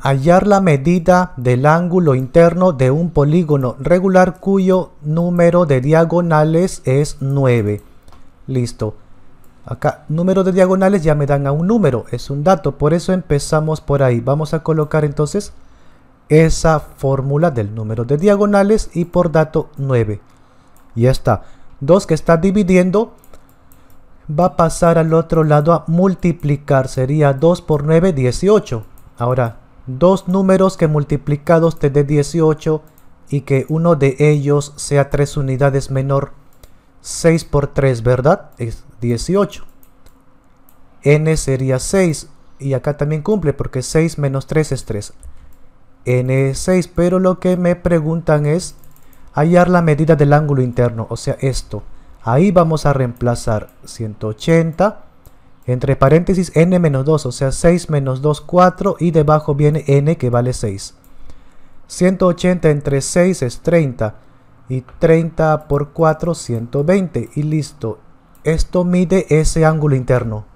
hallar la medida del ángulo interno de un polígono regular cuyo número de diagonales es 9. Listo. Acá, número de diagonales ya me dan a un número, es un dato, por eso empezamos por ahí. Vamos a colocar entonces esa fórmula del número de diagonales y por dato 9. Ya está. 2 que está dividiendo va a pasar al otro lado a multiplicar, sería 2 por 9, 18. Ahora, dos números que multiplicados te dé 18 y que uno de ellos sea 3 unidades menor. 6 por 3, ¿verdad? Es 18. n sería 6 y acá también cumple porque 6 menos 3 es 3. n es 6, pero lo que me preguntan es hallar la medida del ángulo interno, o sea esto. Ahí vamos a reemplazar 180 entre paréntesis n menos 2, o sea 6 menos 2, 4 y debajo viene n que vale 6. 180 entre 6 es 30 y 30 por 4 120 y listo. Esto mide ese ángulo interno.